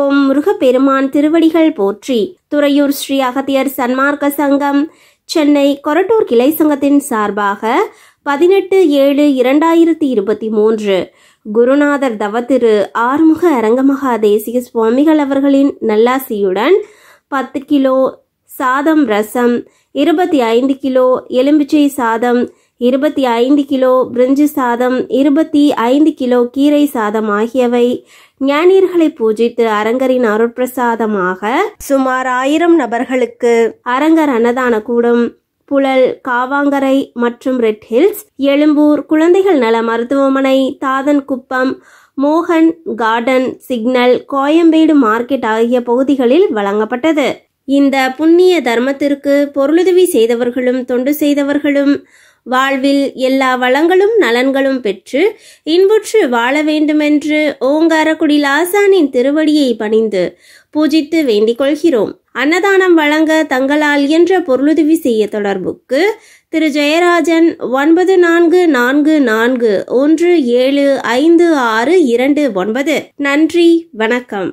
ஓம் முருகப்பெருமான் திருவடிகள் போற்றி துறையூர் ஸ்ரீ அகத்தியர் சன்மார்க்க சங்கம் சென்னை கொரட்டூர் கிளை சங்கத்தின் சார்பாக பதினெட்டு ஏழு இரண்டாயிரத்தி இருபத்தி மூன்று குருநாதர் தவத்திரு ஆறுமுக அரங்கமகா தேசிய சுவாமிகள் அவர்களின் நல்லாசியுடன் பத்து கிலோ சாதம் ரசம் இருபத்தி ஐந்து கிலோ எலும்பிச்சை சாதம் இருபத்தி ஐந்து கிலோ பிரிஞ்சு சாதம் இருபத்தி ஐந்து கிலோ கீரை சாதம் ஆகியவை ஞானியர்களை பூஜித்து அரங்கரின் அருட்பிரசாதமாக சுமார் ஆயிரம் நபர்களுக்கு அரங்கர் அன்னதான கூடம் புழல் காவாங்கரை மற்றும் ரெட் ஹில்ஸ் எழும்பூர் குழந்தைகள் நல மருத்துவமனை தாதன்குப்பம் மோகன் கார்டன் சிக்னல் கோயம்பேடு மார்க்கெட் ஆகிய பகுதிகளில் வழங்கப்பட்டது இந்த புண்ணிய தர்மத்திற்கு பொருளுதவி செய்தவர்களும் தொண்டு செய்தவர்களும் வாழ்வில் எல்லா வளங்களும் நலன்களும் பெற்று இன்புற்று வாழ வேண்டுமென்று ஓங்காரக்குடி லாசானின் திருவடியை பணிந்து பூஜித்து வேண்டிக் கொள்கிறோம் அன்னதானம் வழங்க தங்களால் என்ற பொருளுதவி செய்ய தொடர்புக்கு திரு ஜெயராஜன் ஒன்பது நான்கு நான்கு நான்கு ஒன்று ஏழு ஐந்து ஆறு இரண்டு ஒன்பது நன்றி வணக்கம்